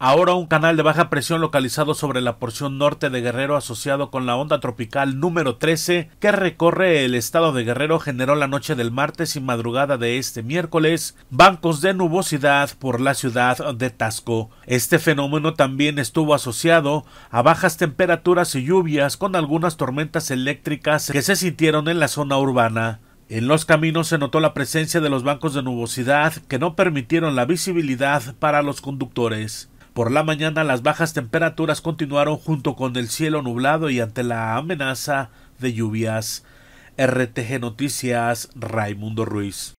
Ahora un canal de baja presión localizado sobre la porción norte de Guerrero asociado con la onda tropical número 13 que recorre el estado de Guerrero generó la noche del martes y madrugada de este miércoles bancos de nubosidad por la ciudad de Tasco. Este fenómeno también estuvo asociado a bajas temperaturas y lluvias con algunas tormentas eléctricas que se sintieron en la zona urbana. En los caminos se notó la presencia de los bancos de nubosidad que no permitieron la visibilidad para los conductores. Por la mañana las bajas temperaturas continuaron junto con el cielo nublado y ante la amenaza de lluvias. RTG Noticias, Raimundo Ruiz.